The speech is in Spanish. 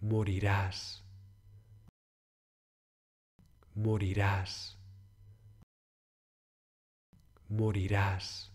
morirás, morirás, morirás.